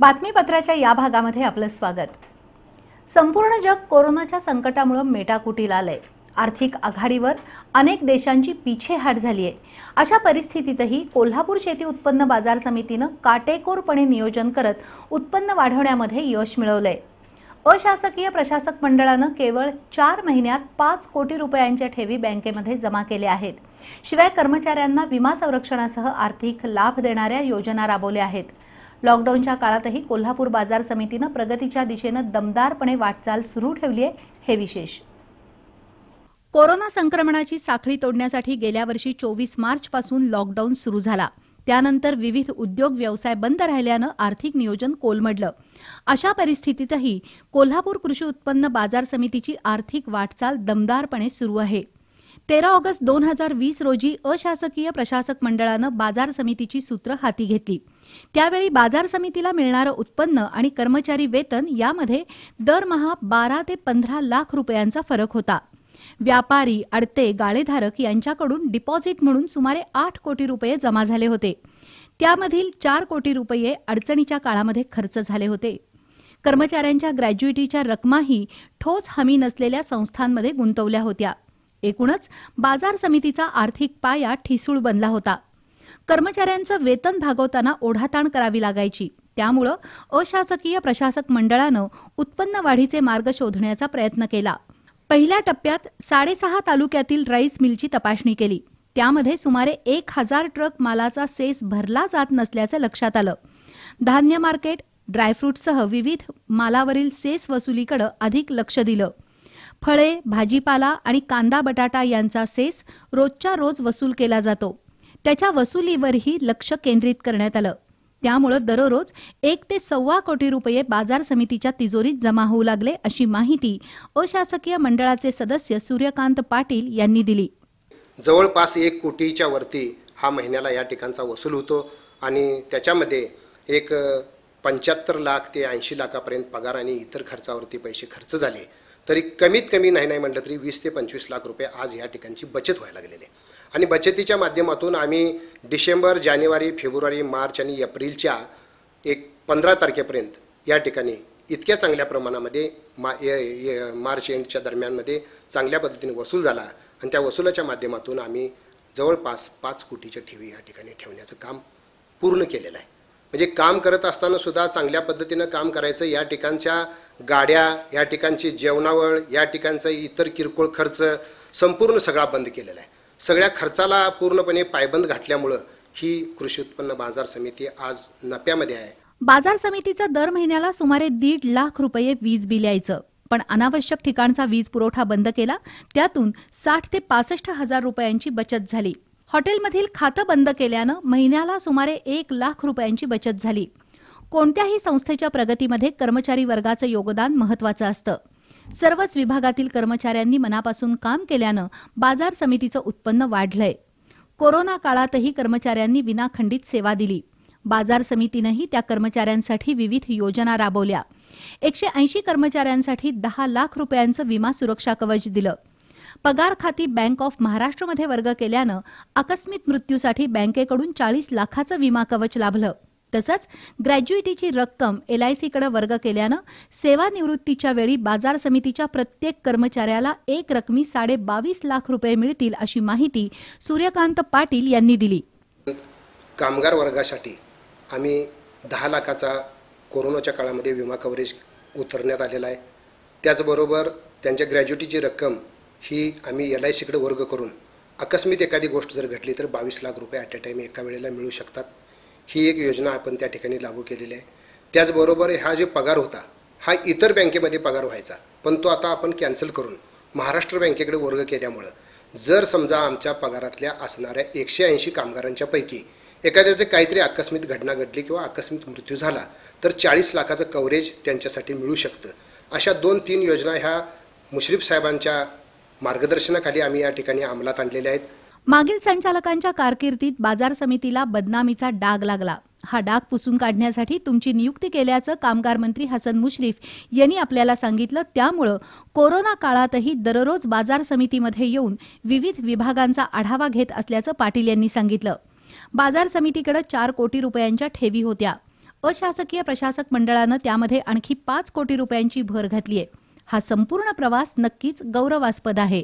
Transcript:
बातमीपत्राच्या या भागामध्ये आपलं स्वागत संपूर्ण जग कोरोनाच्या संकटामुळे मेटाकुटीला आलंय आर्थिक आघाडीवर अनेक देशांची पिछेहाट झाली आहे अशा परिस्थितीतही कोल्हापूर शेती उत्पन्न बाजार समितीनं काटेकोरपणे नियोजन करत उत्पन्न वाढवण्यामध्ये यश मिळवलंय अशासकीय प्रशासक मंडळानं केवळ चार महिन्यात पाच कोटी रुपयांच्या ठेवी बँकेमध्ये जमा केल्या आहेत शिवाय कर्मचाऱ्यांना विमा संरक्षणासह आर्थिक लाभ देणाऱ्या योजना राबवल्या आहेत लॉकडाऊनच्या काळातही कोल्हापूर बाजार समितीनं प्रगतीच्या दिशेनं दमदारपणे वाटचाल सुरू ठेवली आहे हे विशेष कोरोना संक्रमणाची साखळी तोडण्यासाठी गेल्या वर्षी चोवीस मार्चपासून लॉकडाऊन सुरू झाला त्यानंतर विविध उद्योग व्यवसाय बंद राहिल्यानं आर्थिक नियोजन कोलमडलं अशा परिस्थितीतही कोल्हापूर कृषी उत्पन्न बाजार समितीची आर्थिक वाटचाल दमदारपणे सुरू आहे तेरा ऑगस्ट दोन हजार वीस रोजी अशासकीय प्रशासक मंडळानं बाजार समितीची सूत्र हाती घेतली त्यावेळी बाजार समितीला मिळणारं उत्पन्न आणि कर्मचारी वेतन यामध्ये दरमहा बारा ते पंधरा लाख रुपयांचा फरक होता व्यापारी अडते गाळेधारक यांच्याकडून डिपॉझिट म्हणून सुमारे आठ कोटी रुपये जमा झाले होते त्यामधील चार कोटी रुपये अडचणीच्या काळामध्ये खर्च झाले होते कर्मचाऱ्यांच्या ग्रॅज्युएटीच्या रकमाही ठोस हमी नसलेल्या संस्थांमध्ये गुंतवल्या होत्या एकूणच बाजार समितीचा आर्थिक पाया ठिसूळ बनला होता कर्मचाऱ्यांचं वेतन भागवताना ओढाताण करावी लागायची त्यामुळं अशासकीय प्रशासक मंडळानं उत्पन्न वाढीचे मार्ग शोधण्याचा प्रयत्न केला पहिल्या टप्प्यात साडेसहा तालुक्यातील राईस मिलची तपासणी केली त्यामध्ये सुमारे एक हजार ट्रक मालाचा सेस भरला जात नसल्याचं लक्षात आलं धान्य मार्केट ड्रायफ्रूटसह विविध मालावरील सेस वसुलीकडे अधिक लक्ष दिलं फळे भाजीपाला आणि कांदा बटाटा यांचा सेस रोजच्या रोज वसूल केला जातो त्याच्या वसुलीवरही लक्ष केंद्रित करण्यात आलं त्यामुळे दररोज एक ते सव्वा कोटी रुपये बाजार समितीच्या तिजोरीत जमा होऊ लागले अशी माहिती अशासकीय मंडळाचे सदस्य सूर्यकांत पाटील यांनी दिली जवळपास एक कोटीच्या वरती हा महिन्याला या ठिकाणचा वसूल होतो आणि त्याच्यामध्ये एक पंच्याहत्तर लाख ते ऐंशी लाखापर्यंत पगार आणि इतर खर्चावरती पैसे खर्च झाले तरी कमीत कमी नाही नाही म्हटलं तरी वीस ते पंचवीस लाख रुपये आज या ठिकाणची बचत व्हायला लागलेली आहे आणि बचतीच्या माध्यमातून आम्ही डिसेंबर जानेवारी फेब्रुवारी मार्च आणि एप्रिलच्या एक पंधरा तारखेपर्यंत या ठिकाणी इतक्या चांगल्या प्रमाणामध्ये मा मार्च एंडच्या दरम्यानमध्ये चांगल्या पद्धतीने वसूल झाला आणि त्या वसुलाच्या माध्यमातून आम्ही जवळपास पाच कोटीच्या ठेवी या ठिकाणी ठेवण्याचं काम पूर्ण केलेलं आहे म्हणजे काम करत असताना सुद्धा चांगल्या पद्धतीनं काम करायचं या ठिकाणच्या गाड्या या ठिकाणची जेवणावळ या ठिकाणचा इतर किरकोळ खर्च संपूर्ण सगळा बंद केलेला आहे सगळ्या खर्चाला पूर्णपणे पायबंद घातल्यामुळं ही कृषी उत्पन्न बाजार समिती आज नफ्यामध्ये आहे बाजार समितीचं दर महिन्याला सुमारे दीड लाख रुपये वीज बिल यायचं पण अनावश्यक ठिकाणचा वीज पुरवठा बंद केला त्यातून साठ ते पासष्ट हजार रुपयांची बचत झाली हॉटेलमधील खातं बंद केल्यानं महिन्याला सुमारे एक लाख रुपयांची बचत झाली कोणत्याही संस्थेच्या प्रगतीमध्ये कर्मचारी वर्गाचं योगदान महत्वाचं असतं सर्वच विभागातील कर्मचाऱ्यांनी मनापासून काम केल्यानं बाजार समितीचं उत्पन्न वाढलंय कोरोना काळातही कर्मचाऱ्यांनी विनाखंडित सेवा दिली बाजार समितीनंही त्या कर्मचाऱ्यांसाठी विविध योजना राबवल्या एकशे ऐंशी कर्मचाऱ्यांसाठी दहा लाख रुपयांचं विमा सुरक्षा कवच दिलं पगार खाती बँक ऑफ महाराष्ट्रमध्ये वर्ग केल्यानं आकस्मिक मृत्यूसाठी बँकेकडून चाळीस लाखाचं विमा कवच लाभलं तसंच ग्रॅज्युएटीची रक्कम एलआयसीकडे वर्ग केल्यानं सेवानिवृत्तीच्या वेळी बाजार समितीच्या प्रत्येक कर्मचाऱ्याला एक रकमी बावीस लाख रुपये मिळतील अशी माहिती सूर्यकांत पाटील यांनी दिली कामगार वर्गासाठी आम्ही दहा लाखाचा कोरोनाच्या काळामध्ये विमा कव्हरेज उतरण्यात आलेला आहे त्याचबरोबर त्यांच्या ग्रॅज्युएटीची रक्कम ही आम्ही एल आय सीकडे वर्ग करून आकस्मित एखादी गोष्ट जर घडली तर बावीस लाख रुपये ॲट अ टाईम एका वेळेला मिळू शकतात ही एक योजना आपण त्या ठिकाणी लागू केलेली आहे त्याचबरोबर हा जे पगार होता हा इतर बँकेमध्ये पगार व्हायचा पण तो आता आपण कॅन्सल करून महाराष्ट्र बँकेकडे वर्ग केल्यामुळं जर समजा आमच्या पगारातल्या असणाऱ्या एकशे ऐंशी कामगारांच्यापैकी पैकी एखाद्याचं काहीतरी आकस्मित घटना घडली किंवा आकस्मित मृत्यू झाला तर चाळीस लाखाचं कव्हरेज त्यांच्यासाठी मिळू शकतं अशा दोन तीन योजना ह्या मुश्रीफ साहेबांच्या मार्गदर्शनाखाली आम्ही या ठिकाणी अंमलात आणलेल्या आहेत मागील संचालकांच्या कारकिर्दीत बाजार समितीला बदनामीचा डाग लागला हा डाग पुसून काढण्यासाठी तुमची नियुक्ती केल्याचं कामगार मंत्री हसन मुश्रीफ यांनी आपल्याला सांगितलं त्यामुळं कोरोना काळातही दररोज बाजार समितीमध्ये येऊन विविध विभागांचा आढावा घेत असल्याचं पाटील यांनी सांगितलं बाजार समितीकडे चार कोटी रुपयांच्या ठेवी होत्या अशासकीय प्रशासक मंडळानं त्यामध्ये आणखी पाच कोटी रुपयांची भर घातलीय हा संपूर्ण प्रवास नक्कीच गौरवास्पद आहे